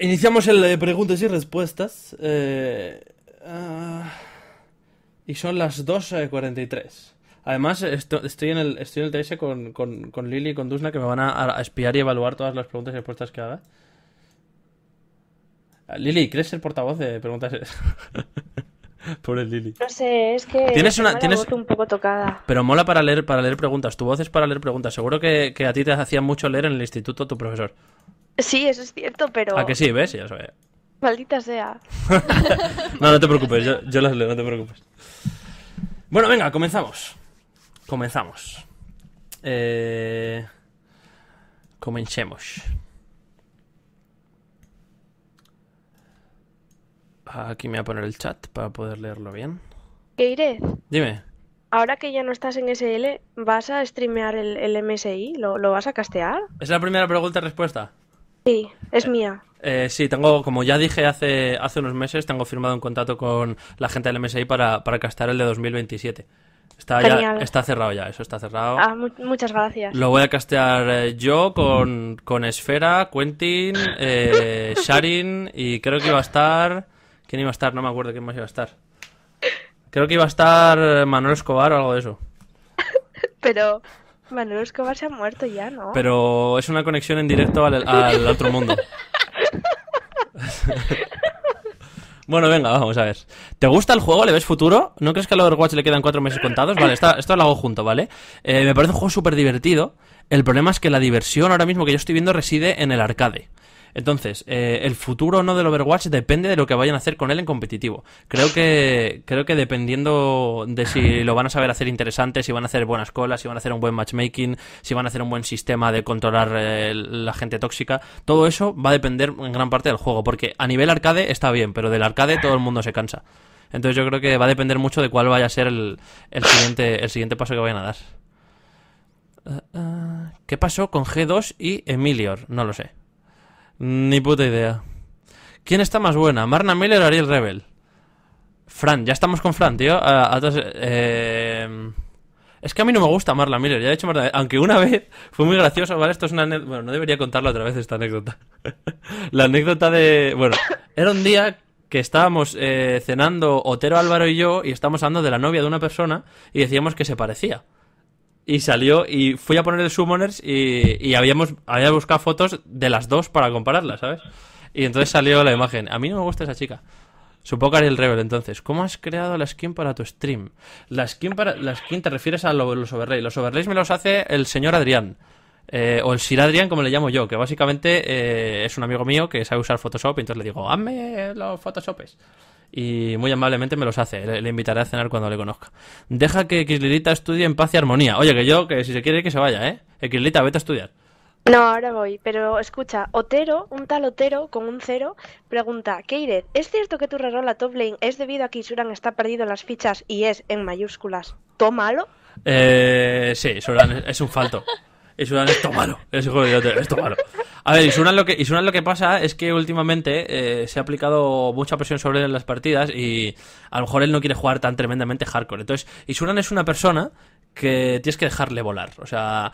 iniciamos el de eh, preguntas y respuestas. Eh, ah, y son las 2.43. Eh, Además, estoy, en el, estoy TS con, con, Lili y con Dusna que me van a, espiar y evaluar todas las preguntas y respuestas que haga. Ah, Lili, ¿quieres ser portavoz de preguntas? Pobre Lili. No sé, es que tienes una voz un poco tocada. Pero mola para leer para leer preguntas. Tu voz es para leer preguntas. Seguro que, que a ti te hacía mucho leer en el instituto tu profesor. Sí, eso es cierto, pero. ¿A que sí, ves? Ya Maldita sea. no, no te preocupes, yo, las leo, no te preocupes. Bueno, venga, comenzamos. Comenzamos. Eh, comencemos. Aquí me voy a poner el chat para poder leerlo bien. ¿Qué iré? Dime. Ahora que ya no estás en SL, ¿vas a streamear el, MSI? ¿Lo, ¿Lo, vas a castear? Es la primera pregunta-respuesta es eh, mía. Eh, sí, tengo, como ya dije hace, hace unos meses, tengo firmado un contrato con la gente del MSI para, para castar el de 2027. Está, ya, está cerrado ya, eso está cerrado. Ah, muchas gracias. Lo voy a castear eh, yo con, Esfera, Quentin, Sharin y creo que iba a estar... ¿Quién iba a estar? No me acuerdo quién más iba a estar. Creo que iba a estar Manuel Escobar o algo de eso. Pero Manuel Escobar se ha muerto ya, ¿no? Pero es una conexión en directo al, otro mundo. bueno, venga, vamos a ver. ¿Te gusta el juego? ¿Le ves futuro? ¿No crees que al Overwatch le quedan cuatro meses contados? Vale, esto lo hago junto, ¿vale? Eh, me parece un juego súper divertido. El problema es que la diversión ahora mismo que yo estoy viendo reside en el arcade. Entonces, eh, el futuro o no del Overwatch depende de lo que vayan a hacer con él en competitivo. Creo que, creo que dependiendo de si lo van a saber hacer interesante, si van a hacer buenas colas, si van a hacer un buen matchmaking, si van a hacer un buen sistema de controlar eh, la gente tóxica, todo eso va a depender en gran parte del juego, porque a nivel arcade está bien, pero del arcade todo el mundo se cansa. Entonces yo creo que va a depender mucho de cuál vaya a ser el, siguiente, el siguiente paso que vayan a dar. Ah, ah, ¿Qué pasó con G2 y Emilior? No lo sé. Ni puta idea. ¿Quién está más buena? ¿Marna Miller o Ariel Rebel? Fran, ya estamos con Fran, tío. Ah, eh, es que a mí no me gusta Marla Miller, ya he dicho Marla, aunque una vez fue muy gracioso, ¿vale? Esto es una bueno, no debería contarlo otra vez esta anécdota. la anécdota de, bueno, era un día que estábamos eh, cenando Otero Álvaro y yo y estábamos hablando de la novia de una persona y decíamos que se parecía y salió y fui a poner el Summoners y, y habíamos, buscado fotos de las dos para compararlas, ¿sabes? Y entonces salió la imagen. A mí no me gusta esa chica. Supongo que haré el Rebel entonces. ¿Cómo has creado la skin para tu stream? La skin para la skin te refieres a los overlays. Los overlays me los hace el señor Adrián. Eh, o el Sir Adrián, como le llamo yo, que básicamente eh, es un amigo mío que sabe usar Photoshop, y entonces le digo, hazme los Photoshopes y muy amablemente me los hace. Le, invitaré a cenar cuando le conozca. Deja que Kirlita estudie en paz y armonía. Oye, que yo, que si se quiere que se vaya, ¿eh? Kirlita, vete a estudiar. No, ahora voy, pero escucha, Otero, un tal Otero con un cero, pregunta, Keired, ¿es cierto que tu reroll la top lane es debido a que Isuran está perdido en las fichas y es en mayúsculas? ¿Tómalo? Eh, sí, Isuran es, un falto. Isuran es tómalo, es hijo de Otero, es tómalo. A ver, Isuran lo que, lo que pasa es que últimamente eh, se ha aplicado mucha presión sobre él en las partidas y a lo mejor él no quiere jugar tan tremendamente hardcore. Entonces, Isuran es una persona que tienes que dejarle volar. O sea,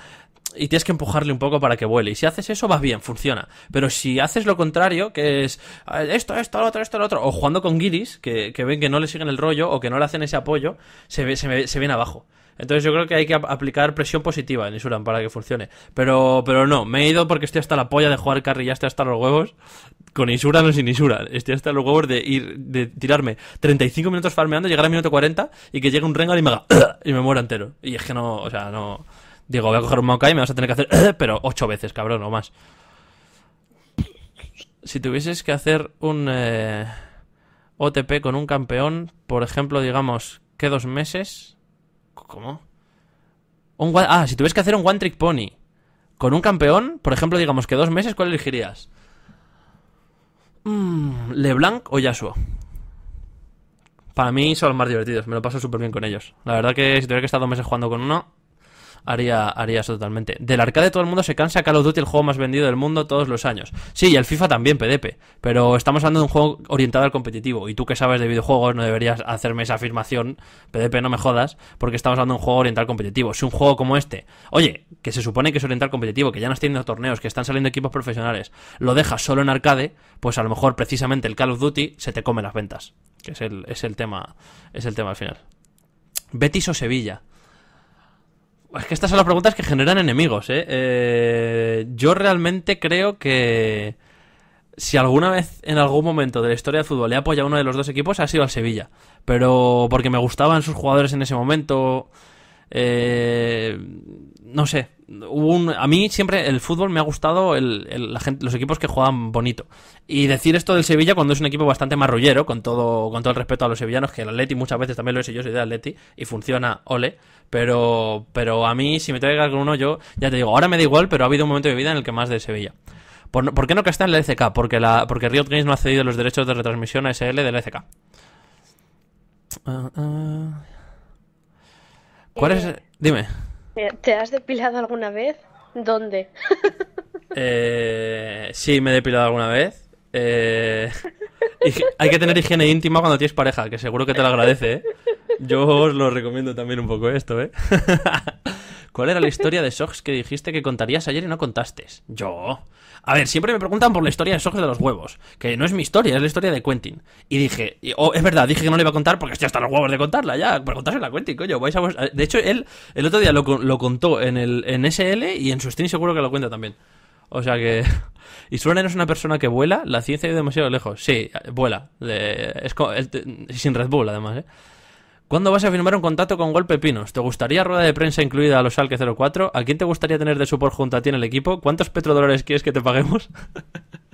y tienes que empujarle un poco para que vuele. Y si haces eso, va bien, funciona. Pero si haces lo contrario, que es esto, esto, lo otro, esto, lo otro, o jugando con guiris, que, ven que no le siguen el rollo o que no le hacen ese apoyo, se, se, se viene abajo. Entonces yo creo que hay que aplicar presión positiva en Isuran para que funcione. Pero, pero no, me he ido porque estoy hasta la polla de jugar carry, ya estoy hasta los huevos. Con Isuran o sin Isuran. Estoy hasta los huevos de ir, de tirarme 35 minutos farmeando, llegar a minuto 40 y que llegue un Rengar y me haga y me muera entero. Y es que no, o sea, no. Digo, voy a coger un Maokai y me vas a tener que hacer pero 8 veces, cabrón, o más. Si tuvieses que hacer un eh, OTP con un campeón, por ejemplo, digamos, que dos meses, ¿Cómo? Un ah, si tuvieras que hacer un One Trick Pony con un campeón, por ejemplo, digamos que dos meses, ¿cuál elegirías? Mm, ¿Leblanc o Yasuo? Para mí son los más divertidos, me lo paso súper bien con ellos. La verdad que si tuviera que estar dos meses jugando con uno, haría, haría eso totalmente. Del arcade todo el mundo se cansa, Call of Duty el juego más vendido del mundo todos los años. Sí, y el FIFA también, PDP, pero estamos hablando de un juego orientado al competitivo, y tú que sabes de videojuegos no deberías hacerme esa afirmación, PDP, no me jodas, porque estamos hablando de un juego orientado al competitivo. Si un juego como este, oye, que se supone que es al competitivo, que ya no está teniendo torneos, que están saliendo equipos profesionales, lo dejas solo en arcade, pues a lo mejor precisamente el Call of Duty se te come las ventas, que es el, es el tema, es el tema al final. Betis o Sevilla. Es que estas son las preguntas que generan enemigos, ¿eh? ¿eh? yo realmente creo que si alguna vez en algún momento de la historia del fútbol he apoyado a uno de los dos equipos ha sido al Sevilla. Pero porque me gustaban sus jugadores en ese momento. Eh, no sé, a mí siempre el fútbol me ha gustado los equipos que juegan bonito. Y decir esto del Sevilla cuando es un equipo bastante marrullero, con todo, con todo el respeto a los sevillanos, que el Atleti muchas veces también lo es, y yo soy de Atleti, y funciona, ole. Pero, pero a mí, si me traigas con uno, yo ya te digo, ahora me da igual, pero ha habido un momento de vida en el que más de Sevilla. ¿Por, qué no está en la LCK? Porque, la, porque Riot Games no ha cedido los derechos de retransmisión a SL de la LCK. Ah, ah. ¿Cuál es? Eh, Dime. ¿Te has depilado alguna vez? ¿Dónde? Eh, sí, me he depilado alguna vez. Eh, hay que tener higiene íntima cuando tienes pareja, que seguro que te lo agradece. ¿eh? Yo os lo recomiendo también un poco esto, ¿eh? ¿Cuál era la historia de Sox que dijiste que contarías ayer y no contaste? Yo. A ver, siempre me preguntan por la historia de Sox de los huevos. Que no es mi historia, es la historia de Quentin. Y dije, oh, es verdad, dije que no le iba a contar porque estoy hasta los huevos de contarla ya. Preguntársela a Quentin, coño. Vais a De hecho, él el otro día lo, lo contó en, el, en SL y en su stream seguro que lo cuenta también. O sea que. Y no es una persona que vuela, la ciencia ha ido demasiado lejos. Sí, vuela. sin Red Bull, además, ¿eh? ¿Cuándo vas a firmar un contrato con Golpe Pinos? ¿Te gustaría rueda de prensa incluida a los Alque 04? ¿A quién te gustaría tener de support junto a ti en el equipo? ¿Cuántos petrodólares quieres que te paguemos?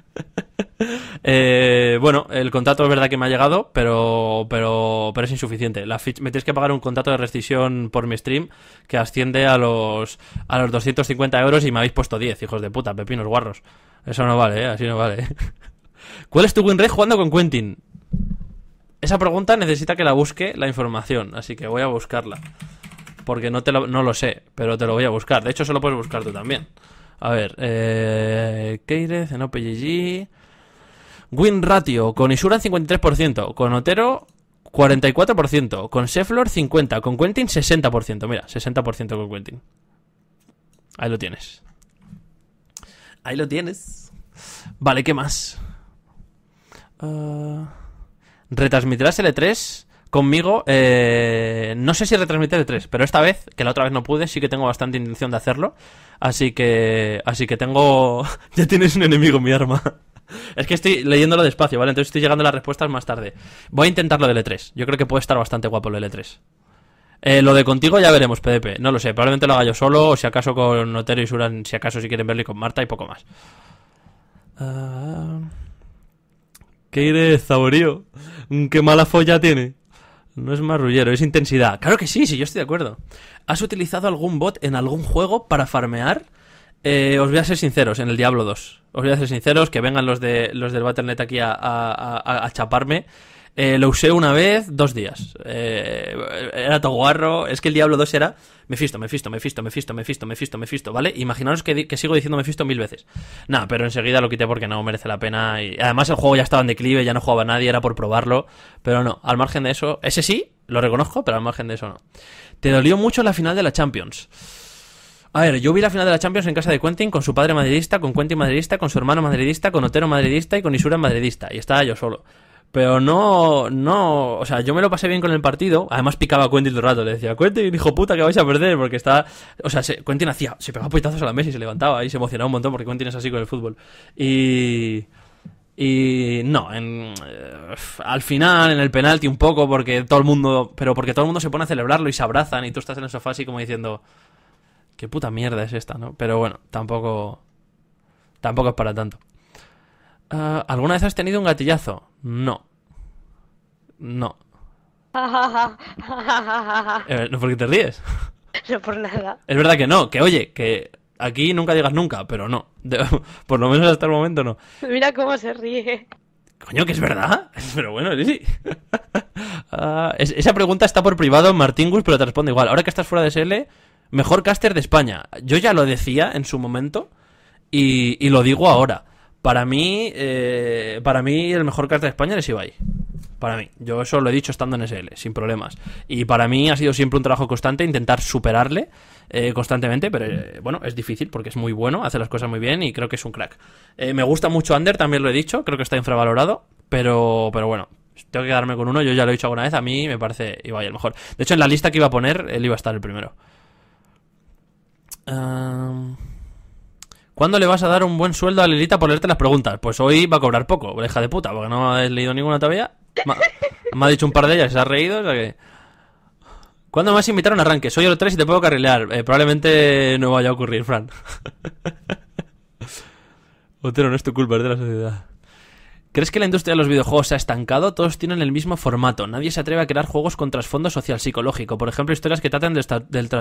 Eh, bueno, el contrato es verdad que me ha llegado, pero, pero, pero es insuficiente. me tienes que pagar un contrato de rescisión por mi stream que asciende a los, a los 250 euros y me habéis puesto 10, hijos de puta, pepinos guarros. Eso no vale, ¿eh? así no vale. ¿eh? ¿Cuál es tu win rate jugando con Quentin? Esa pregunta necesita que la busque la información, así que voy a buscarla. Porque no, lo, no lo sé, pero te lo voy a buscar. De hecho, se lo puedes buscar tú también. A ver, eh, Keirez en OPGG. Win ratio con Isura 53%, con Otero 44%, con Seflor 50%, con Quentin 60%. Mira, 60% con Quentin. Ahí lo tienes. Ahí lo tienes. Vale, ¿qué más? Ah retransmitirás el e 3 conmigo. Eh, no sé si retransmitiré e 3 pero esta vez, que la otra vez no pude, sí que tengo bastante intención de hacerlo. Así que, así que tengo. ya tienes un enemigo, mi arma. Es que estoy leyéndolo despacio, ¿vale? Entonces estoy llegando a las respuestas más tarde. Voy a intentar lo del e 3 Yo creo que puede estar bastante guapo el e L3. lo de contigo ya veremos, PDP. No lo sé, probablemente lo haga yo solo, o si acaso con Notero y Suran, si acaso si quieren verlo con Marta y poco más. Ah Qué iré de saborío. Qué mala folla tiene. No es marrullero, es intensidad. Claro que sí, sí, yo estoy de acuerdo. ¿Has utilizado algún bot en algún juego para farmear? Eh, os voy a ser sinceros, en el Diablo 2. Os voy a ser sinceros, que vengan los de los del Battle.net aquí a chaparme. Eh, lo usé una vez, dos días. Eh, era Toguarro. Es que el Diablo 2 era me me me me fisto, me fisto, me fisto, me fisto, ¿vale? Imaginaros que, sigo diciendo me fisto mil veces. Nada, pero enseguida lo quité porque no merece la pena. Y además el juego ya estaba en declive, ya no jugaba nadie, era por probarlo. Pero no, al margen de eso, ese sí, lo reconozco, pero al margen de eso no. ¿Te dolió mucho la final de la Champions? A ver, yo vi la final de la Champions en casa de Quentin con su padre madridista, con Quentin madridista, con su hermano madridista, con Otero madridista y con Isura madridista. Y estaba yo solo. Pero no, no, o sea, yo me lo pasé bien con el partido. Además picaba a Quentin todo el rato, le decía, Quentin, hijo puta, que vais a perder, porque está, o sea, Quentin hacía, se pegaba puñetazos a la mesa y se levantaba y se emocionaba un montón porque Quentin es así con el fútbol. Y, y no, en, eh, al final, en el penalti un poco, porque todo el mundo, pero porque todo el mundo se pone a celebrarlo y se abrazan y tú estás en el sofá así como diciendo, qué puta mierda es esta, ¿no? Pero bueno, tampoco, tampoco es para tanto. Ah, ¿Alguna vez has tenido un gatillazo? No. No. Eh, no porque te ríes. No por nada. Es verdad que no, que oye, que aquí nunca digas nunca, pero no. por lo menos hasta el momento no. Mira cómo se ríe. Coño, que es verdad. Pero bueno, sí. Ah, esa pregunta está por privado, Martín pero te responde igual. Ahora que estás fuera de SL, mejor caster de España. Yo ya lo decía en su momento y lo digo ahora. Para mí, eh, para mí el mejor carta de España es Ibai. Para mí. Yo eso lo he dicho estando en SL, sin problemas. Y para mí ha sido siempre un trabajo constante intentar superarle eh, constantemente, pero eh, bueno, es difícil porque es muy bueno, hace las cosas muy bien y creo que es un crack. me gusta mucho Under, también lo he dicho, creo que está infravalorado, pero, pero bueno, tengo que quedarme con uno, yo ya lo he dicho alguna vez, a mí me parece Ibai el mejor. De hecho, en la lista que iba a poner, él iba a estar el primero. ¿Cuándo le vas a dar un buen sueldo a Lilita por leerte las preguntas? Pues hoy va a cobrar poco, hija de puta, porque no has leído ninguna todavía. me ha dicho un par de ellas, se ha reído, o sea que... ¿Cuándo me vas a invitar a un arranque? Soy el 3 y te puedo carrilear. Eh, probablemente no vaya a ocurrir, Fran. Otero, no es tu culpa, es de la sociedad. ¿Crees que la industria de los videojuegos se ha estancado? Todos tienen el mismo formato. Nadie se atreve a crear juegos con trasfondo social-psicológico. Por ejemplo, historias que traten del,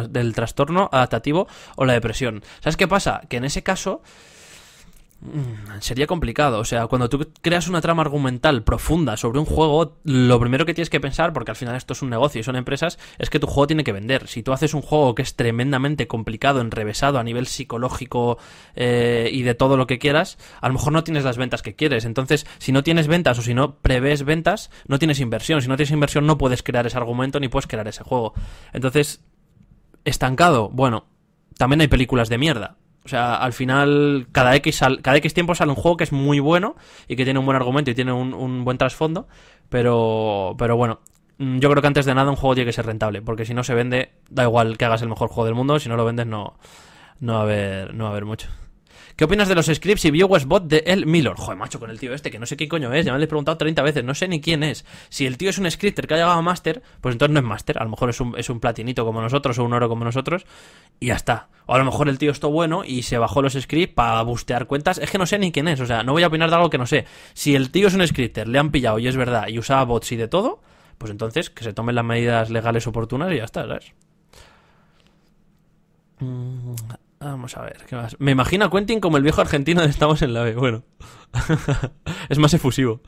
del trastorno adaptativo o la depresión. ¿Sabes qué pasa? Que en ese caso Mm, sería complicado, o sea, cuando tú creas una trama argumental profunda sobre un juego, lo primero que tienes que pensar, porque al final esto es un negocio y son empresas, es que tu juego tiene que vender. Si tú haces un juego que es tremendamente complicado, enrevesado a nivel psicológico eh, y de todo lo que quieras, a lo mejor no tienes las ventas que quieres. Entonces, si no tienes ventas o si no prevés ventas, no tienes inversión. Si no tienes inversión, no puedes crear ese argumento ni puedes crear ese juego. Entonces, estancado, bueno, también hay películas de mierda. O sea, al final, cada X, cada X tiempo sale un juego que es muy bueno y que tiene un buen argumento y tiene un, buen trasfondo, pero, bueno, mm, yo creo que antes de nada un juego tiene que ser rentable, porque si no se vende, da igual que hagas el mejor juego del mundo, si no lo vendes no, no, va, a haber, no va a haber mucho. ¿Qué opinas de los scripts y viewers bot de El Miller? Joder, macho, con el tío este, que no sé qué coño es. Ya me lo he preguntado 30 veces, no sé ni quién es. Si el tío es un scripter que ha llegado a Master, pues entonces no es Master. A lo mejor es un, platinito como nosotros o un oro como nosotros. Y ya está. O a lo mejor el tío está bueno y se bajó los scripts para bustear cuentas. Es que no sé ni quién es. O sea, no voy a opinar de algo que no sé. Si el tío es un scripter, le han pillado y es verdad y usaba bots y de todo, pues entonces que se tomen las medidas legales oportunas y ya está, ¿sabes? Mm, Vamos a ver, ¿qué más? Me imagino a Quentin como el viejo argentino de Estamos en la B. Bueno, es más efusivo.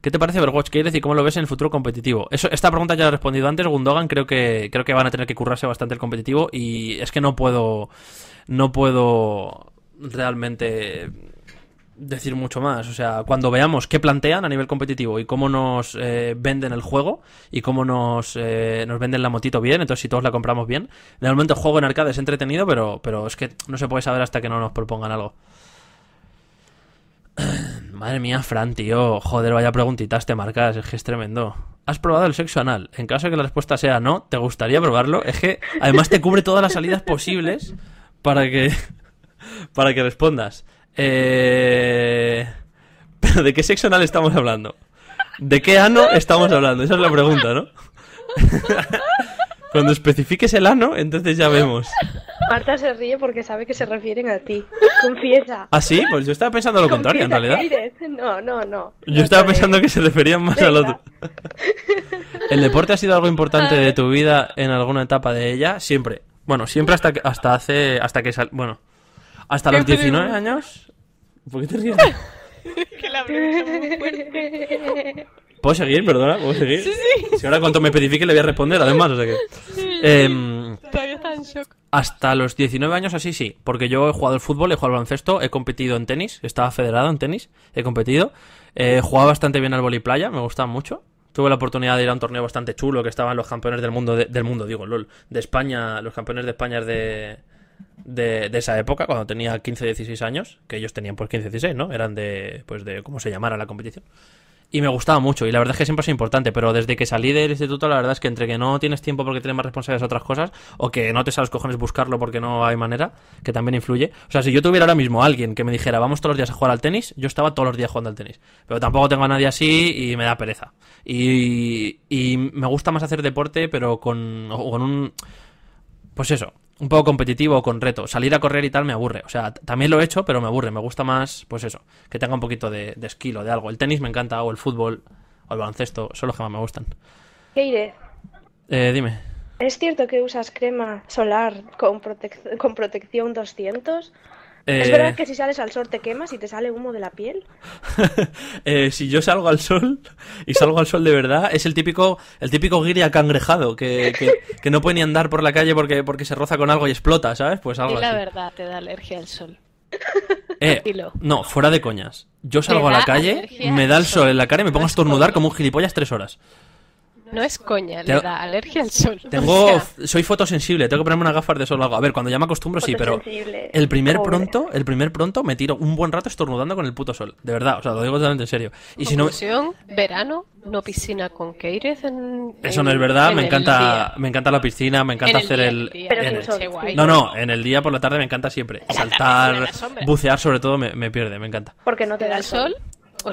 ¿Qué te parece Overwatch quieres y cómo lo ves en el futuro competitivo? Eso, esta pregunta ya la he respondido antes. Gundogan creo que, creo que van a tener que currarse bastante el competitivo y es que no puedo, no puedo realmente decir mucho más. O sea, cuando veamos qué plantean a nivel competitivo y cómo nos eh, venden el juego y cómo eh, nos, venden la motito bien, entonces si todos la compramos bien. De el juego en arcade es entretenido, pero, pero es que no se puede saber hasta que no nos propongan algo. Madre mía, Fran, tío. Joder, vaya preguntitas te marcas, es que es tremendo. ¿Has probado el sexo anal? En caso de que la respuesta sea no, ¿te gustaría probarlo? Es que además te cubre todas las salidas posibles para que, para que respondas. Eh... de qué sexo anal estamos hablando? ¿De qué ano estamos hablando? Esa es la pregunta, ¿no? Cuando especifiques el ano, entonces ya vemos. Marta se ríe porque sabe que se refieren a ti. Confiesa. ¿Ah, sí? Pues yo estaba pensando lo contrario, en realidad. No, no, no. Yo estaba pensando que se referían más al otro. ¿El deporte ha sido algo importante de tu vida en alguna etapa de ella? Siempre. Bueno, siempre hasta que, hasta hace hasta que bueno, hasta los 19 años. ¿Por qué te ríes? que la ¿Puedo seguir? Perdona, ¿puedo seguir? Sí, sí. Si ahora cuanto me pedifique le voy a responder, además, o sea que... Em, todavía está en shock. Hasta los 19 años así sí, porque yo he jugado al fútbol, he jugado al baloncesto, he competido en tenis, estaba federado en tenis, he competido, eh, jugaba bastante bien al playa me gustaba mucho. Tuve la oportunidad de ir a un torneo bastante chulo que estaban los campeones del mundo, del mundo digo, lol, de España, los campeones de España de, de, esa época, cuando tenía 15, 16 años, que ellos tenían pues 15, 16, ¿no? Eran de, pues de cómo se llamara la competición. Y me gustaba mucho, y la verdad es que siempre es importante, pero desde que salí del instituto, la verdad es que entre que no tienes tiempo porque tienes más responsabilidades a otras cosas, o que no te sabes cojones buscarlo porque no hay manera, que también influye. O sea, si yo tuviera ahora mismo a alguien que me dijera, vamos todos los días a jugar al tenis, yo estaba todos los días jugando al tenis. Pero tampoco tengo a nadie así y me da pereza. Y, y me gusta más hacer deporte, pero con, con un... Pues eso, un poco competitivo con reto. Salir a correr y tal me aburre. O sea, también lo he hecho, pero me aburre. Me gusta más, pues eso, que tenga un poquito de, esquilo, de algo. El tenis me encanta, o el fútbol, o el baloncesto, son los que más me gustan. Keire. Eh, dime. ¿Es cierto que usas crema solar con, con protección 200? ¿Es eh, verdad que si sales al sol te quemas y te sale humo de la piel? Eh, si yo salgo al sol y salgo al sol de verdad, es el típico, el típico guiri acangrejado que, no puede ni andar por la calle porque, porque se roza con algo y explota, ¿sabes? Pues algo y la verdad, te da alergia al sol. Eh, no, fuera de coñas. Yo salgo a la calle, me da el sol en la cara y me pongo a estornudar como un gilipollas tres horas. No es coña, le da alergia al sol. Tengo, soy fotosensible, tengo que ponerme unas gafas de sol o algo. A ver, cuando ya me acostumbro sí, pero el primer pronto, el primer pronto me tiro un buen rato estornudando con el puto sol, de verdad, o sea, lo digo totalmente en serio. Y si no verano, no piscina con Eso no es verdad, me encanta me encanta la piscina, me encanta hacer el, el, No, no, en el día por la tarde me encanta siempre saltar, bucear sobre todo me, pierde, me encanta. Porque no te da el sol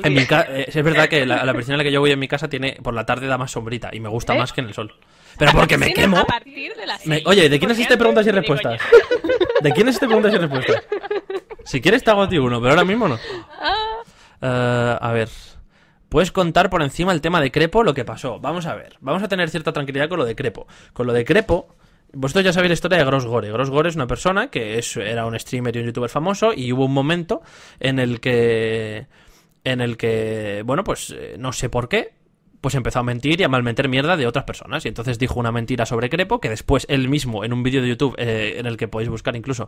eh, es verdad que la, persona la que yo voy en mi casa tiene por la tarde da más sombrita y me gusta ¿Eh? más que en el sol. Pero porque me quemo. Oye, ¿de quién es este preguntas y respuestas? ¿De quién es este preguntas y respuestas? Si quieres te hago ti uno, pero ahora mismo no. Ah. Eh, a ver. ¿Puedes contar por encima el tema de Crepo lo que pasó? Vamos a ver. Vamos a tener cierta tranquilidad con lo de Crepo. Con lo de Crepo, vosotros ya sabéis la historia de Gross Gore. Gross Gore es una persona que era un streamer y un youtuber famoso y hubo un momento en el que en el que, bueno, pues eh, no sé por qué, pues empezó a mentir y a malmeter mierda de otras personas. Y entonces dijo una mentira sobre Crepo, que después él mismo, en un vídeo de YouTube, eh, en el que podéis buscar incluso,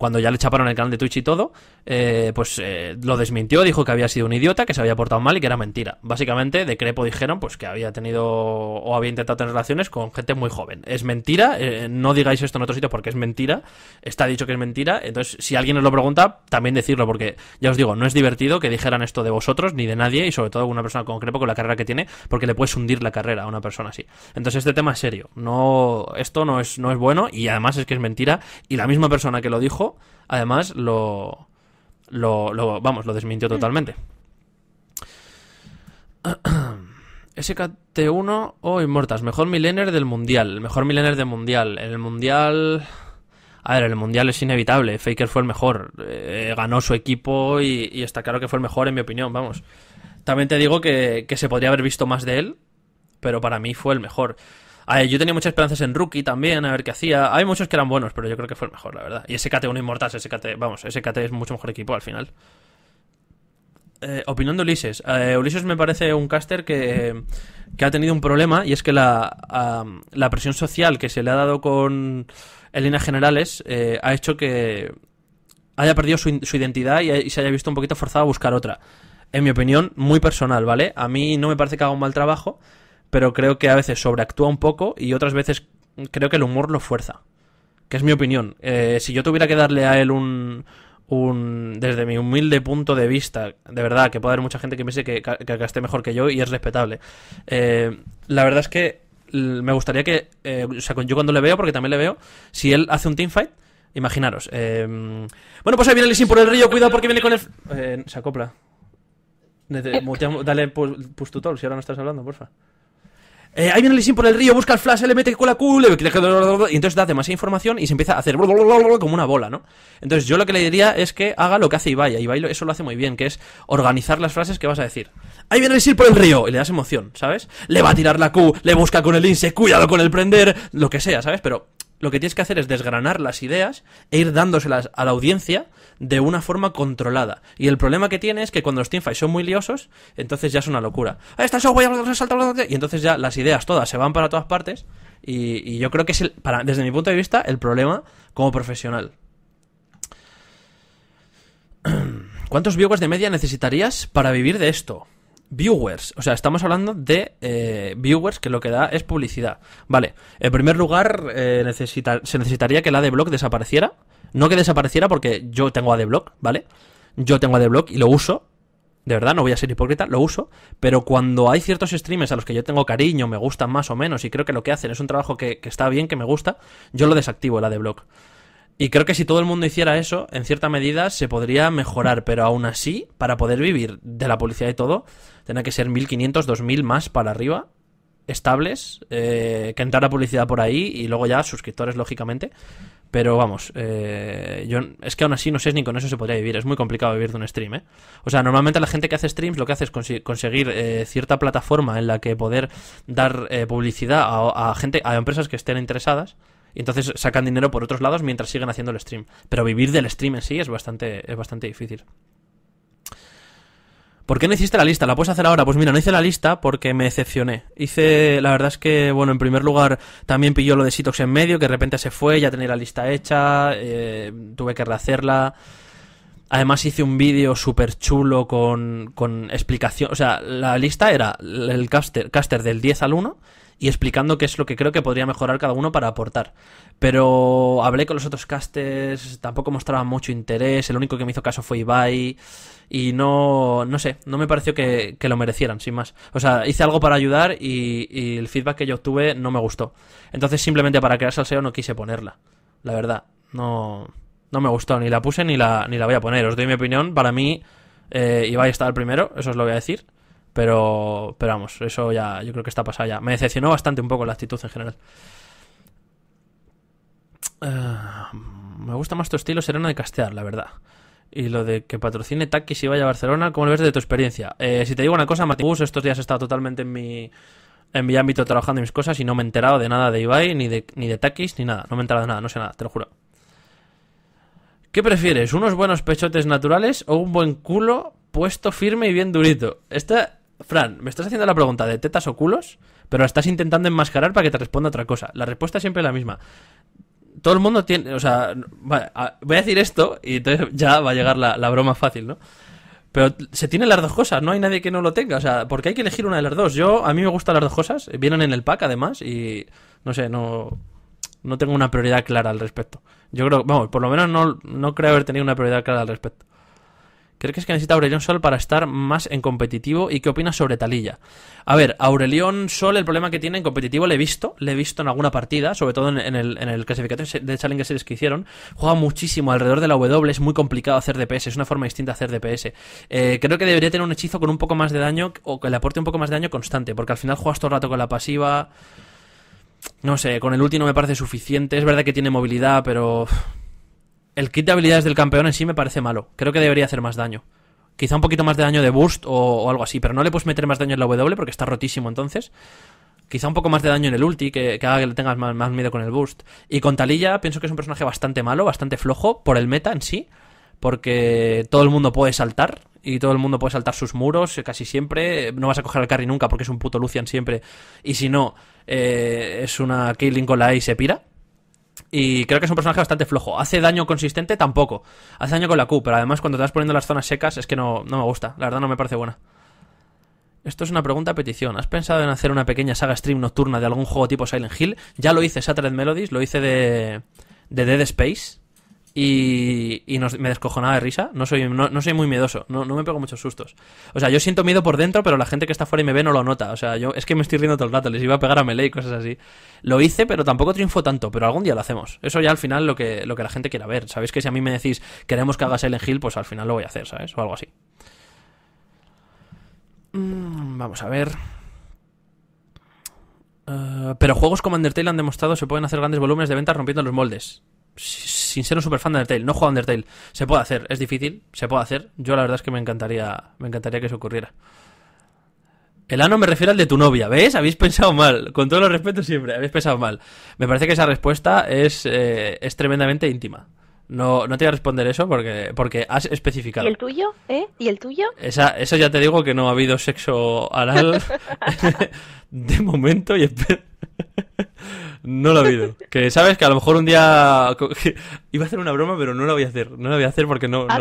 cuando ya le chaparon el canal de Twitch y todo, eh, pues eh, lo desmintió, dijo que había sido un idiota, que se había portado mal y que era mentira. Básicamente, de Crepo dijeron pues que había tenido o había intentado tener relaciones con gente muy joven. Es mentira, eh, no digáis esto en otro sitio porque es mentira, está dicho que es mentira, entonces si alguien os lo pregunta, también decirlo, porque ya os digo, no es divertido que dijeran esto de vosotros ni de nadie, y sobre todo una persona con Crepo con la carrera que tiene, porque le puedes hundir la carrera a una persona así. Entonces este tema es serio, no, esto no es, no es bueno y además es que es mentira, y la misma persona que lo dijo, además, lo, lo, vamos, lo desmintió mm. totalmente. SKT1 o Immortals, mejor milener del mundial, el mejor milener del mundial. el mundial. A ver, el mundial es inevitable. Faker fue el mejor. Eh, ganó su equipo y, está claro que fue el mejor, en mi opinión. Vamos. También te digo que se podría haber visto más de él, pero para mí fue el mejor yo tenía muchas esperanzas en Rookie también, a ver qué hacía. Hay muchos que eran buenos, pero yo creo que fue el mejor, la verdad. Y SKT, 1 Inmortal, SKT, vamos, ese KT es mucho mejor equipo al final. Eh, opinión de Ulises. Eh, Ulises me parece un caster que, que, ha tenido un problema y es que la, presión social que se le ha dado con el líneas generales eh, ha hecho que haya perdido su, identidad y, y, se haya visto un poquito forzado a buscar otra. En mi opinión, muy personal, ¿vale? A mí no me parece que haga un mal trabajo, pero creo que a veces sobreactúa un poco y otras veces creo que el humor lo fuerza. Que es mi opinión. Eh, si yo tuviera que darle a él un, Desde mi humilde punto de vista, de verdad, que puede haber mucha gente que me que, que, esté mejor que yo y es respetable. Eh, la verdad es que me gustaría que. Eh, o sea, yo cuando le veo, porque también le veo, si él hace un teamfight. Imaginaros. bueno, pues ahí viene Lisin por el río. Cuidado porque viene con el. se acopla. Dale pues si ahora no estás hablando, porfa. Eh, ahí viene Lisin por el río, busca el flash, le mete con la Q, le... y entonces da demasiada información y se empieza a hacer como una bola, ¿no? Entonces yo lo que le diría es que haga lo que hace y Ibai eso lo hace muy bien, que es organizar las frases que vas a decir. Ahí viene el Lisin por el río, y le das emoción, ¿sabes? Le va a tirar la Q, le busca con el INSE, cuidado con el prender, lo que sea, ¿sabes? Pero lo que tienes que hacer es desgranar las ideas e ir dándoselas a la audiencia de una forma controlada. Y el problema que tiene es que cuando los teamfights son muy liosos, entonces ya es una locura. Ahí está eso, voy Y entonces ya las ideas todas se van para todas partes. Y, yo creo que es, desde mi punto de vista, el problema como profesional. ¿Cuántos viewers de media necesitarías para vivir de esto? viewers. O sea, estamos hablando de eh, viewers que lo que da es publicidad. Vale, en primer lugar, eh, se necesitaría que la de blog desapareciera. No que desapareciera porque yo tengo a de ADBlock, ¿vale? Yo tengo ADBlock y lo uso. De verdad, no voy a ser hipócrita, lo uso. Pero cuando hay ciertos streamers a los que yo tengo cariño, me gustan más o menos y creo que lo que hacen es un trabajo que, está bien, que me gusta, yo lo desactivo, el ADBlock. Y creo que si todo el mundo hiciera eso, en cierta medida se podría mejorar, pero aún así, para poder vivir de la publicidad y todo, tendrá que ser 1.500, 2.000 más para arriba, estables, eh, que la publicidad por ahí y luego ya suscriptores, lógicamente. Pero vamos, eh, yo es que aún así no sé ni con eso se podría vivir. Es muy complicado vivir de un stream, ¿eh? O sea, normalmente la gente que hace streams lo que hace es conseguir eh, cierta plataforma en la que poder dar eh, publicidad a, gente, a empresas que estén interesadas. Y entonces sacan dinero por otros lados mientras siguen haciendo el stream. Pero vivir del stream en sí es bastante, es bastante difícil. ¿Por qué no hiciste la lista? ¿La puedes hacer ahora? Pues mira, no hice la lista porque me decepcioné. Hice, la verdad es que, bueno, en primer lugar también pilló lo de Sitox en medio, que de repente se fue, ya tenía la lista hecha, eh, tuve que rehacerla. Además hice un vídeo súper chulo con, con explicación. O sea, la lista era el caster, caster del 10 al 1 y explicando qué es lo que creo que podría mejorar cada uno para aportar. Pero hablé con los otros castes, tampoco mostraban mucho interés, el único que me hizo caso fue Ibai y no, no sé, no me pareció que, lo merecieran, sin más. O sea, hice algo para ayudar y, y, el feedback que yo obtuve no me gustó. Entonces simplemente para crear salseo no quise ponerla, la verdad. No, no me gustó, ni la puse ni la, ni la voy a poner. Os doy mi opinión, para mí... Eh, Ibai estaba el primero, eso os lo voy a decir. Pero, pero vamos, eso ya, yo creo que está pasado ya. Me decepcionó bastante un poco la actitud en general. Eh, me gusta más tu estilo sereno de castear, la verdad. Y lo de que patrocine Takis y vaya a Barcelona, ¿cómo lo ves de tu experiencia? Eh, si te digo una cosa, Matibus, estos días he estado totalmente en mi, en mi ámbito trabajando en mis cosas y no me he enterado de nada de Ibai, ni de, ni de taquis, ni nada. No me he enterado de nada, no sé nada, te lo juro. ¿Qué prefieres? ¿Unos buenos pechotes naturales o un buen culo puesto firme y bien durito? Esta, Fran, me estás haciendo la pregunta de tetas o culos, pero estás intentando enmascarar para que te responda otra cosa. La respuesta es siempre la misma. Todo el mundo tiene, o sea, voy a decir esto y entonces ya va a llegar la, broma fácil, ¿no? Pero se tienen las dos cosas, no hay nadie que no lo tenga, o sea, porque hay que elegir una de las dos. Yo, a mí me gustan las dos cosas, vienen en el pack además y no sé, no, no tengo una prioridad clara al respecto. Yo creo, vamos, por lo menos no, no creo haber tenido una prioridad clara al respecto. ¿Crees que, es que necesita Aurelión Sol para estar más en competitivo? ¿Y qué opinas sobre Talilla? A ver, Aurelión Sol, el problema que tiene en competitivo le he visto, le he visto en alguna partida, sobre todo en, el, clasificatorio de Challenger Series que hicieron. Juega muchísimo alrededor de la W, es muy complicado hacer DPS, es una forma distinta de hacer DPS. Eh, creo que debería tener un hechizo con un poco más de daño, o que le aporte un poco más de daño constante, porque al final juegas todo el rato con la pasiva. No sé, con el último me parece suficiente. Es verdad que tiene movilidad, pero el kit de habilidades del campeón en sí me parece malo. Creo que debería hacer más daño. Quizá un poquito más de daño de boost o, algo así, pero no le puedes meter más daño en la W porque está rotísimo entonces. Quizá un poco más de daño en el ulti, que, haga que le tengas más, miedo con el boost. Y con Talilla pienso que es un personaje bastante malo, bastante flojo por el meta en sí, porque todo el mundo puede saltar y todo el mundo puede saltar sus muros casi siempre. No vas a coger al carry nunca porque es un puto Lucian siempre. Y si no, eh, es una killing con la A y se pira. Y creo que es un personaje bastante flojo. Hace daño consistente tampoco. Hace daño con la Q, pero además cuando te vas poniendo las zonas secas es que no, no me gusta. La verdad no me parece buena. Esto es una pregunta a petición. ¿Has pensado en hacer una pequeña saga stream nocturna de algún juego tipo Silent Hill? Ya lo hice Saturday Melodies, lo hice de, de Dead Space y, y me descojonaba de risa. No soy, no, soy muy miedoso, no, me pego muchos sustos. O sea, yo siento miedo por dentro, pero la gente que está fuera y me ve no lo nota. O sea, yo es que me estoy riendo todo el rato, les iba a pegar a melee y cosas así. Lo hice, pero tampoco triunfo tanto, pero algún día lo hacemos. Eso ya al final lo que, lo que la gente quiera ver. Sabéis que si a mí me decís queremos que hagas el Hill, pues al final lo voy a hacer, ¿sabes? O algo así. Mm, vamos a ver. Eh, pero juegos como Undertale han demostrado se pueden hacer grandes volúmenes de ventas rompiendo los moldes sin ser un super fan de Undertale, no juega Undertale. Se puede hacer, es difícil, se puede hacer. Yo la verdad es que me encantaría, me encantaría que eso ocurriera. El ano me refiero al de tu novia, ¿ves? Habéis pensado mal, con todo los respeto siempre, habéis pensado mal. Me parece que esa respuesta es, eh, es tremendamente íntima. No, no te voy a responder eso porque, porque has especificado. el tuyo? ¿Eh? ¿Y el tuyo? Esa, eso ya te digo que no ha habido sexo anal de momento y no lo oído. Que sabes que a lo mejor un día iba a hacer una broma, pero no la voy a hacer. No la voy a hacer porque no. no.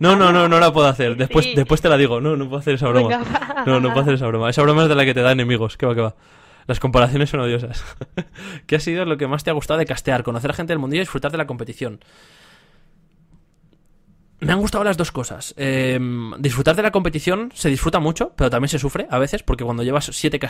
No, no, no, no la puedo hacer. Después, después te la digo. No, no puedo hacer esa broma. no, no puedo hacer esa broma. Esa broma es de la que te da enemigos. Que va, que va. Las comparaciones son odiosas. ¿Qué ha sido lo que más te ha gustado de castear? Conocer a gente del mundillo y disfrutar de la competición me han gustado las dos cosas. Em, disfrutar de la competición se disfruta mucho, pero también se sufre a veces, porque cuando llevas siete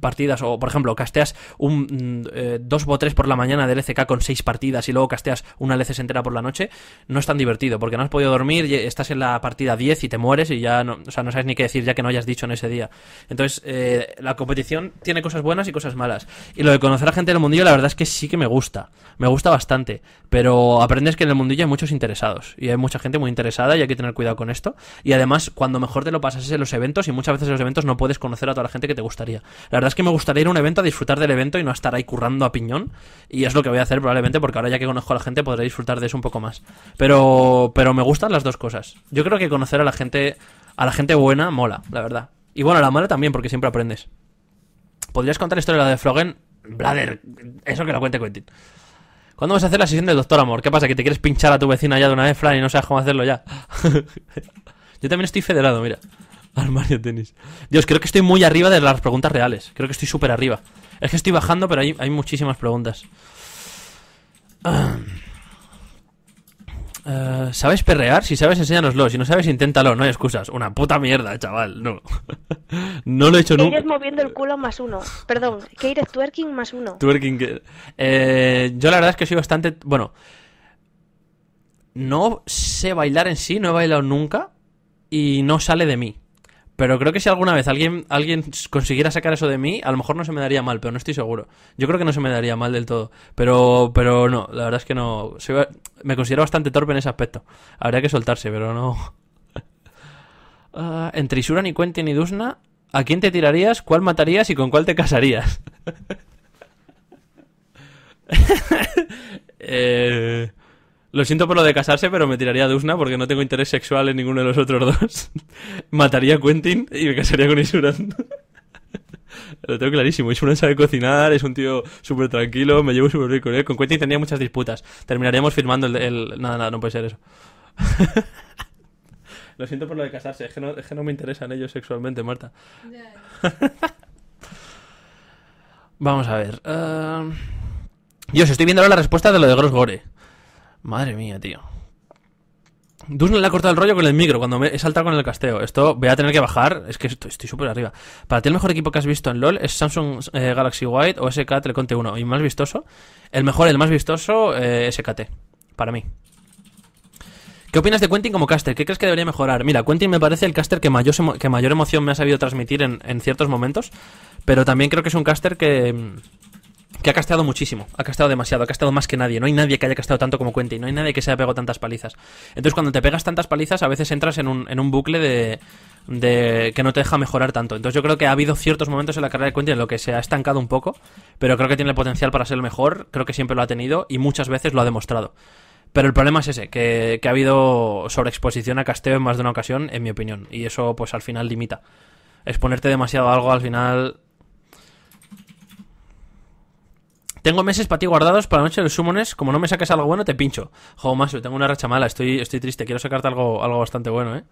partidas, o por ejemplo, casteas un eh, dos o tres por la mañana del LCK con seis partidas y luego casteas una LCS entera por la noche, no es tan divertido, porque no has podido dormir, estás en la partida 10 y te mueres y ya no, o sea, no sabes ni qué decir ya que no hayas dicho en ese día. Entonces, eh, la competición tiene cosas buenas y cosas malas. Y lo de conocer a gente del mundillo, la verdad es que sí que me gusta. Me gusta bastante, pero aprendes que en el mundillo hay muchos interesados y hay mucha gente muy interesada y hay que tener cuidado con esto. Y además, cuando mejor te lo pasas es en los eventos y muchas veces en los eventos no puedes conocer a toda la gente que te gustaría. La verdad es que me gustaría ir a un evento a disfrutar del evento y no estar ahí currando a piñón. Y es lo que voy a hacer probablemente porque ahora ya que conozco a la gente podré disfrutar de eso un poco más. Pero, pero me gustan las dos cosas. Yo creo que conocer a la gente, a la gente buena mola, la verdad. Y bueno, a la mala también porque siempre aprendes. ¿Podrías contar la historia de la de Flogen? Blader, eso que la cuente Quentin. ¿Cuándo vas a hacer la sesión del doctor amor? ¿Qué pasa? ¿Que te quieres pinchar a tu vecina ya de una vez, y no sabes cómo hacerlo ya? Yo también estoy federado, mira. Armario tenis. Dios, creo que estoy muy arriba de las preguntas reales. Creo que estoy súper arriba. Es que estoy bajando, pero hay, hay muchísimas preguntas. Ah. Eh, ¿Sabes perrear? Si sabes, enséñanoslo. Si no sabes, inténtalo. No hay excusas. Una puta mierda, chaval. No. no lo he hecho nunca. Eres moviendo el culo más uno. Perdón. Que twerking más uno. Twerking. Eh, yo la verdad es que soy bastante. Bueno. No sé bailar en sí. No he bailado nunca. Y no sale de mí. Pero creo que si alguna vez alguien, alguien consiguiera sacar eso de mí, a lo mejor no se me daría mal, pero no estoy seguro. Yo creo que no se me daría mal del todo. Pero, pero no, la verdad es que no. me considero bastante torpe en ese aspecto. Habría que soltarse, pero no. En ah, entre Isura, ni Quentin ni Dusna, ¿a quién te tirarías? ¿Cuál matarías y con cuál te casarías? eh. Lo siento por lo de casarse, pero me tiraría a Dusna porque no tengo interés sexual en ninguno de los otros dos. Mataría a Quentin y me casaría con Isuran. lo tengo clarísimo. Isuran sabe cocinar, es un tío súper tranquilo, me llevo súper rico con él. Con Quentin tenía muchas disputas. Terminaríamos firmando el... Nada, nada, no puede ser eso. lo siento por lo de casarse, es que no, me interesan ellos sexualmente, Marta. Vamos a ver. Eh, yo Dios, estoy viendo ahora la respuesta de lo de Gross Gore. Madre mía, tío. Dusnel le ha cortado el rollo con el micro cuando me he saltado con el casteo. Esto voy a tener que bajar. Es que estoy súper arriba. Para ti, el mejor equipo que has visto en LOL es Samsung eh, Galaxy White o SK conte 1. ¿Y más vistoso? El mejor, el más vistoso, eh, SKT. Para mí. ¿Qué opinas de Quentin como caster? ¿Qué crees que debería mejorar? Mira, Quentin me parece el caster que mayor, emoción me ha sabido transmitir en, en ciertos momentos. Pero también creo que es un caster que mm, que ha casteado muchísimo, ha casteado demasiado, ha casteado más que nadie. No hay nadie que haya casteado tanto como Quentin, no hay nadie que se haya pegado tantas palizas. Entonces, cuando te pegas tantas palizas, a veces entras en un, bucle de, de que no te deja mejorar tanto. Entonces, yo creo que ha habido ciertos momentos en la carrera de Quentin en lo que se ha estancado un poco, pero creo que tiene el potencial para ser el mejor, creo que siempre lo ha tenido y muchas veces lo ha demostrado. Pero el problema es ese, que, que ha habido sobreexposición a casteo en más de una ocasión, en mi opinión, y eso pues al final limita. Exponerte demasiado a algo al final Tengo meses para ti guardados para la noche los sumones. Como no me saques algo bueno, te pincho. Joder, yo tengo una racha mala. Estoy, estoy triste. Quiero sacarte algo, algo bastante bueno, ¿eh?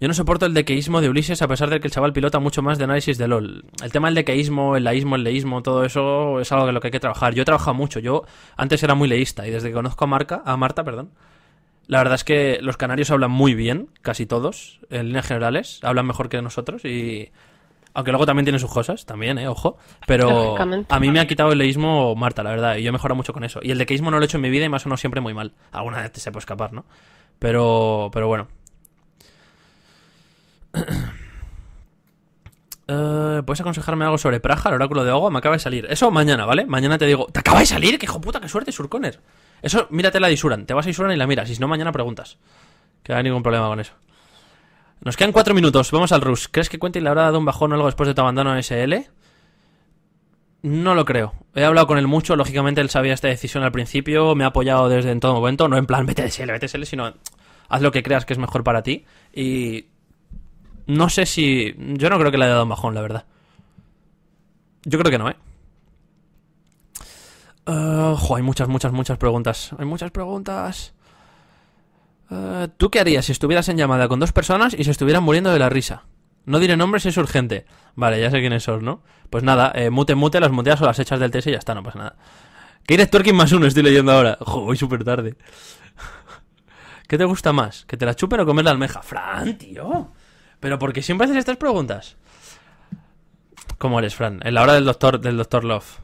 Yo no soporto el dequeísmo de Ulises a pesar de que el chaval pilota mucho más de análisis de LOL. El tema del dequeísmo, el laísmo, el leísmo, todo eso es algo de lo que hay que trabajar. Yo he trabajado mucho. Yo antes era muy leísta y desde que conozco a, Marca, a Marta, perdón, la verdad es que los canarios hablan muy bien, casi todos, en líneas generales. Hablan mejor que nosotros y aunque luego también tiene sus cosas, también, ¿eh? Ojo. Pero a mí me ha quitado el leísmo Marta, la verdad. Y yo he mucho con eso. Y el dequeísmo no lo he hecho en mi vida y más o menos siempre muy mal. Alguna vez te puede escapar, ¿no? Pero, pero bueno. Eh, ¿Puedes aconsejarme algo sobre Praja, el oráculo de agua Me acaba de salir. Eso mañana, ¿vale? Mañana te digo, ¿te acaba de salir? ¡Qué hijo puta, qué suerte, Surconer! Eso, mírate la de Te vas a Isuran y la miras. si no, mañana preguntas. Que no hay ningún problema con eso. Nos quedan cuatro minutos, vamos al Rus. ¿Crees que Quentin le habrá dado un bajón o algo después de tu abandono en SL? No lo creo. He hablado con él mucho, lógicamente él sabía esta decisión al principio, me ha apoyado desde en todo momento, no en plan vete de SL, vete SL, sino haz lo que creas que es mejor para ti. Y no sé si... Yo no creo que le haya dado un bajón, la verdad. Yo creo que no, ¿eh? Ah, hay muchas, muchas, muchas preguntas. Hay muchas preguntas. Eh, ¿Tú qué harías si estuvieras en llamada con dos personas y se estuvieran muriendo de la risa? No diré nombres, es urgente. Vale, ya sé quiénes son, ¿no? Pues nada, eh, mute, mute, las muteas o las echas del TS y ya está, no pasa nada. ¿Qué eres Twerking más uno? Estoy leyendo ahora. Jo, voy súper tarde. ¿Qué te gusta más? ¿Que te la chupe o comer la almeja? Fran, tío. ¿Pero por qué siempre haces estas preguntas? ¿Cómo eres, Fran? En la hora del doctor, del doctor Love.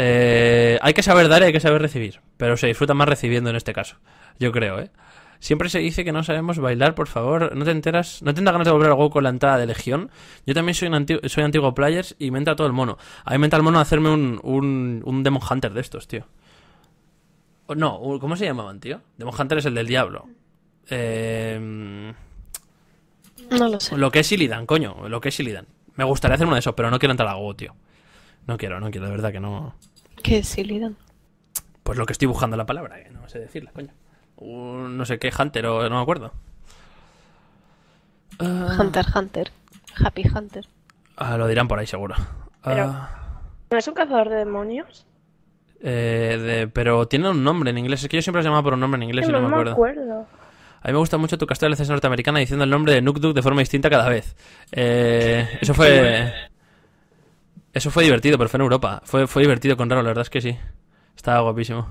Eh, hay que saber dar y hay que saber recibir, pero se disfruta más recibiendo en este caso, yo creo, ¿eh? Siempre se dice que no sabemos bailar, por favor, no te enteras, no tengas ganas de volver al juego con la entrada de Legión. Yo también soy, antiguo, soy players y me entra todo el mono. A mí me entra el mono hacerme un, Demon Hunter de estos, tío. No, ¿cómo se llamaban, tío? Demon Hunter es el del diablo. Em, no lo sé. Lo que es Illidan, coño, lo que es Illidan. Me gustaría hacer uno de esos, pero no quiero entrar al juego, tío. No quiero, no quiero, de verdad que no. ¿Qué es Illidan? Pues lo que estoy buscando la palabra, eh, no sé decirla, coño. no sé qué Hunter o no me acuerdo. Ah. Hunter, Hunter. Happy Hunter. Ah, lo dirán por ahí seguro. Pero, ah. ¿No es un cazador de demonios? Eh, pero tiene un nombre en inglés. Es que yo siempre lo llamado por un nombre en inglés y no, no, me acuerdo. A mí me gusta mucho tu castelo de norteamericana diciendo el nombre de Nukduk de forma distinta cada vez. Eh, eso fue. Eso fue divertido, pero fue en Europa. Fue, fue divertido con Raro, la verdad es que sí. Estaba guapísimo.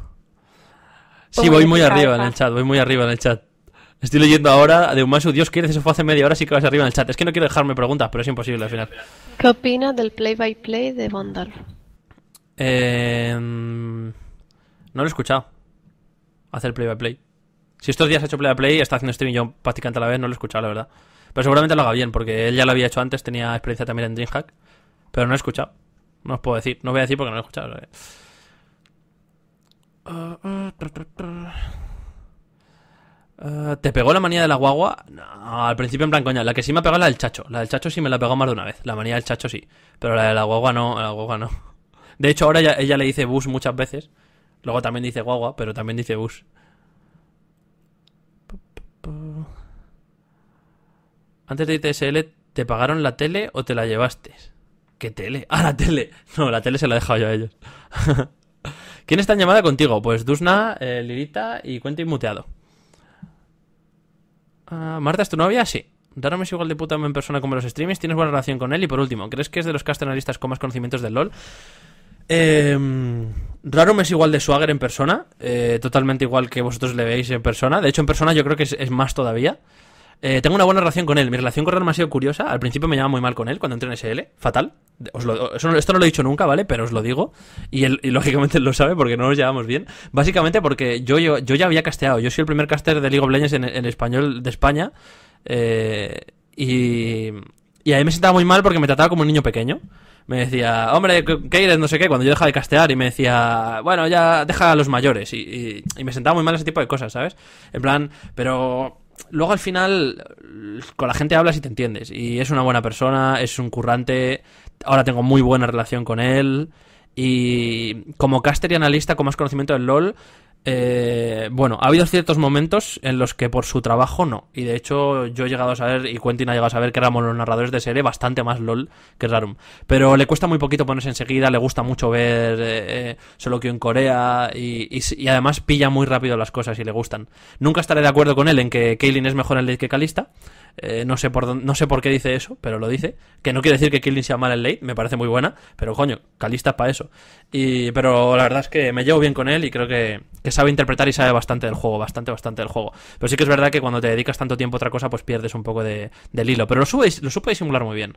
Sí, pues voy muy arriba en el chat, voy muy arriba en el chat. Estoy leyendo ahora de Umasu, Dios decir eso fue hace media hora, sí que vas arriba en el chat. Es que no quiero dejarme preguntas, pero es imposible al final. ¿Qué opina del play-by-play de Vandal? Eh, em, no lo he escuchado. Hacer play-by-play. Si estos días ha hecho play-by-play, Y está haciendo streaming yo prácticamente a la vez, no lo he escuchado, la verdad. Pero seguramente lo haga bien, porque él ya lo había hecho antes, tenía experiencia también en DreamHack. Pero no he escuchado. No os puedo decir. No voy a decir porque no he escuchado. Eh, ¿Te pegó la manía de la guagua? al principio en plan coña. La que sí me ha pegado es la del chacho. La del chacho sí me la ha pegado más de una vez. La manía del chacho sí. Pero la de la guagua no. La guagua no. De hecho, ahora ella, ella le dice bus muchas veces. Luego también dice guagua, pero también dice bus. Antes de ITSL, ¿te pagaron la tele o te la llevaste? ¿Qué tele? Ah, la tele. No, la tele se la he dejado yo a ellos. ¿Quién está en llamada contigo? Pues Dusna, eh, Lirita y Cuento Inmuteado. Ah, ¿Marta es tu novia? Sí. ¿Darum es igual de puta en persona como en los streams. Tienes buena relación con él. Y por último, ¿crees que es de los cast con más conocimientos del LOL? Eh, em, Rarum es igual de Swagger en persona, eh, totalmente igual que vosotros le veis en persona. De hecho, en persona yo creo que es más todavía. Eh, tengo una buena relación con él. Mi relación con me ha sido curiosa. Al principio me llevaba muy mal con él cuando entré en SL. Fatal. Os esto no lo he dicho nunca, ¿vale? Pero os lo digo. Y, él, y lógicamente él lo sabe porque no nos llevamos bien. Básicamente porque yo, yo, ya había casteado. Yo soy el primer caster de League of Legends en, español de España. Eh, y, y ahí me sentaba muy mal porque me trataba como un niño pequeño me decía, hombre, ¿qué eres? No sé qué, cuando yo dejaba de castear y me decía, bueno, ya deja a los mayores. Y, y, y, me sentaba muy mal ese tipo de cosas, ¿sabes? En plan, pero luego al final con la gente hablas y te entiendes. Y es una buena persona, es un currante. Ahora tengo muy buena relación con él. Y como caster y analista con más conocimiento del LOL, eh, bueno, ha habido ciertos momentos en los que por su trabajo no. Y de hecho, yo he llegado a saber, y Quentin ha llegado a saber que éramos los narradores de serie bastante más LOL que Rarum. Pero le cuesta muy poquito ponerse enseguida, le gusta mucho ver eh, eh, solo que en Corea y, además pilla muy rápido las cosas y le gustan. Nunca estaré de acuerdo con él en que Kaylin es mejor en late que Calista. Eh, no, sé por no sé por qué dice eso, pero lo dice. Que no quiere decir que Killing sea mala en late, me parece muy buena, pero coño, Calista para eso. Y, pero la verdad es que me llevo bien con él y creo que, sabe interpretar y sabe bastante del juego, bastante, bastante del juego. Pero sí que es verdad que cuando te dedicas tanto tiempo a otra cosa, pues pierdes un poco de, del hilo. Pero lo, subes lo supe disimular muy bien.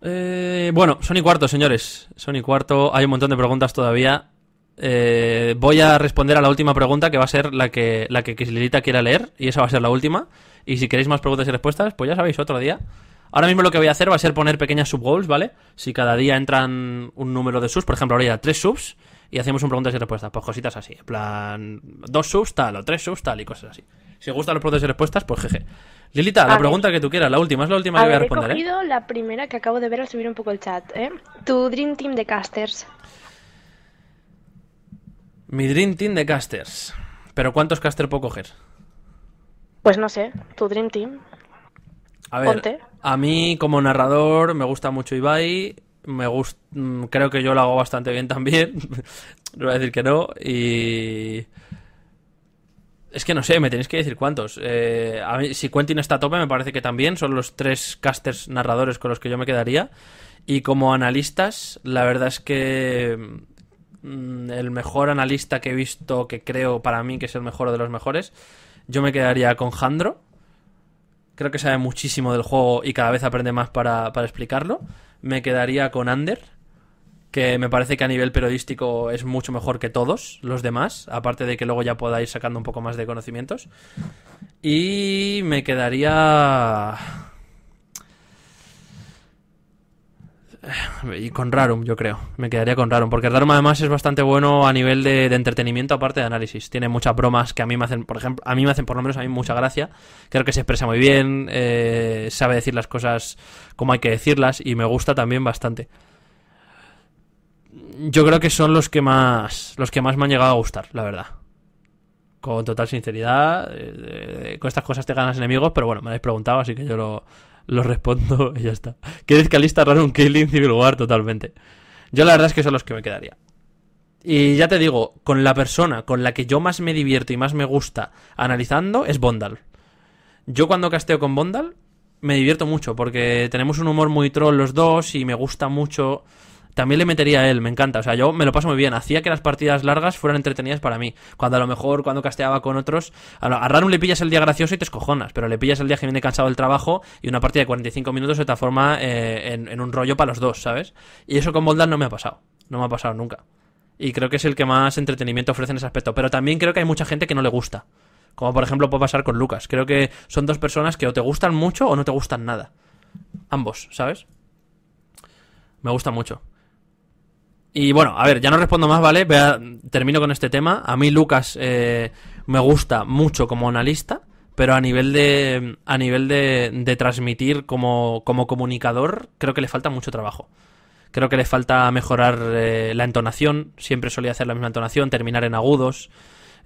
Eh, bueno, Sony Cuarto, señores. Sony Cuarto, hay un montón de preguntas todavía eh, voy a responder a la última pregunta que va a ser la que la que quiera leer y esa va a ser la última. Y si queréis más preguntas y respuestas, pues ya sabéis, otro día. Ahora mismo lo que voy a hacer va a ser poner pequeñas subgoals, ¿vale? Si cada día entran un número de subs, por ejemplo, ahora ya tres subs y hacemos un preguntas y respuestas, pues cositas así, en plan dos subs tal o tres subs tal y cosas así. Si os gustan los preguntas y respuestas, pues jeje. Lilita, la pregunta que tú quieras, la última, es la última que voy a responder. He ¿eh? cogido la primera que acabo de ver al subir un poco el chat, ¿eh? Tu Dream Team de casters. Mi Dream Team de casters. ¿Pero cuántos casters puedo coger? Pues no sé, tu Dream Team. A ver, a mí como narrador me gusta mucho Ibai, me gusta, mm, creo que yo lo hago bastante bien también, no voy a decir que no, y... Es que no sé, me tenéis que decir cuántos. Eh, si Quentin está a tope, me parece que también. Son los tres casters narradores con los que yo me quedaría. Y como analistas, la verdad es que mm, Mm, el mejor analista que he visto, que creo para mí que es el mejor de los mejores, yo me quedaría con Jandro. Creo que sabe muchísimo del juego y cada vez aprende más para, explicarlo. Me quedaría con Ander, que me parece que a nivel periodístico es mucho mejor que todos los demás, aparte de que luego ya pueda ir sacando un poco más de conocimientos. Y me quedaría Y con Rarum, yo creo. Me quedaría con Rarum, porque Rarum además es bastante bueno a nivel de, entretenimiento, aparte de análisis. Tiene muchas bromas que a mí me hacen, por ejemplo, a mí me hacen por lo menos a mí mucha gracia. Creo que se expresa muy bien, eh, sabe decir las cosas como hay que decirlas y me gusta también bastante. Yo creo que son los que más, los que más me han llegado a gustar, la verdad. Con total sinceridad, eh, con estas cosas te ganas enemigos, pero bueno, me habéis preguntado, así que yo lo, lo respondo y ya está. ¿Quieres que raro un Killing Civil War? Totalmente. Yo la verdad es que son los que me quedaría. Y ya te digo, con la persona con la que yo más me divierto y más me gusta analizando es Bondal. Yo cuando casteo con Bondal me divierto mucho porque tenemos un humor muy troll los dos y me gusta mucho también le metería a él, me encanta. O sea, yo me lo paso muy bien. Hacía que las partidas largas fueran entretenidas para mí. Cuando a lo mejor, cuando casteaba con otros, a, Rarun le pillas el día gracioso y te escojonas, pero le pillas el día que viene cansado del trabajo y una partida de 45 minutos se transforma eh, en, un rollo para los dos, ¿sabes? Y eso con Moldan no me ha pasado. No me ha pasado nunca. Y creo que es el que más entretenimiento ofrece en ese aspecto. Pero también creo que hay mucha gente que no le gusta. Como por ejemplo puede pasar con Lucas. Creo que son dos personas que o te gustan mucho o no te gustan nada. Ambos, ¿sabes? Me gusta mucho. Y bueno, a ver, ya no respondo más, ¿vale? termino con este tema. A mí Lucas eh, me gusta mucho como analista, pero a nivel de, a nivel de, transmitir como, como, comunicador, creo que le falta mucho trabajo. Creo que le falta mejorar eh, la entonación, siempre solía hacer la misma entonación, terminar en agudos.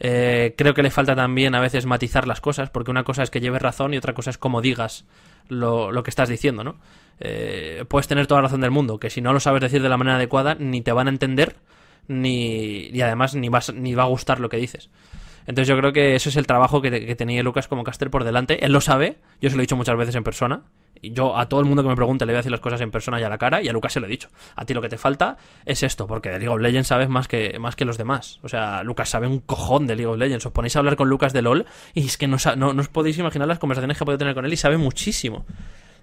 Eh, creo que le falta también a veces matizar las cosas, porque una cosa es que lleves razón y otra cosa es cómo digas lo, lo que estás diciendo, ¿no? Eh, puedes tener toda la razón del mundo, que si no lo sabes decir de la manera adecuada, ni te van a entender, ni, y además ni, vas, ni va a gustar lo que dices. Entonces yo creo que ese es el trabajo que, tenía Lucas como caster por delante. Él lo sabe, yo se lo he dicho muchas veces en persona. Y yo a todo el mundo que me pregunte le voy a decir las cosas en persona y a la cara, y a Lucas se lo he dicho. A ti lo que te falta es esto, porque de League of Legends sabes más que, más que los demás. O sea, Lucas sabe un cojón de League of Legends. Os ponéis a hablar con Lucas de LOL y es que no, no, no os podéis imaginar las conversaciones que puede podido tener con él y sabe muchísimo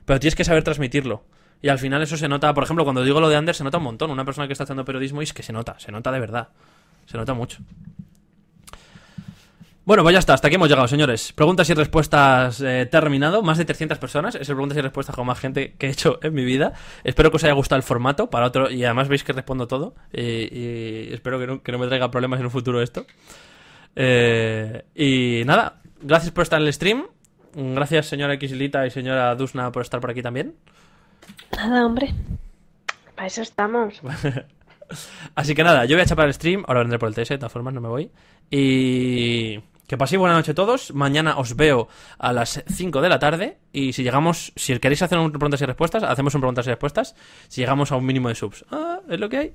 pero tienes que saber transmitirlo. Y al final eso se nota, por ejemplo, cuando digo lo de Anders, se nota un montón. Una persona que está haciendo periodismo y es que se nota, se nota de verdad. Se nota mucho. Bueno, pues ya está, hasta aquí hemos llegado, señores. Preguntas y respuestas eh, terminado. Más de 300 personas. Es el preguntas y respuestas con más gente que he hecho en mi vida. Espero que os haya gustado el formato. para otro Y además veis que respondo todo. Y, espero que no, que no, me traiga problemas en un futuro esto. Eh, y nada, gracias por estar en el stream. Mm. Gracias, señora Xilita y señora Dusna, por estar por aquí también. Nada, hombre. Para eso estamos. Así que nada, yo voy a chapar el stream. Ahora vendré por el TS, de todas formas, no me voy. Y. Que paséis buena noche todos. Mañana os veo a las 5 de la tarde. Y si llegamos, si queréis hacer un preguntas y respuestas, hacemos un preguntas y respuestas. Si llegamos a un mínimo de subs. Ah, es lo que hay.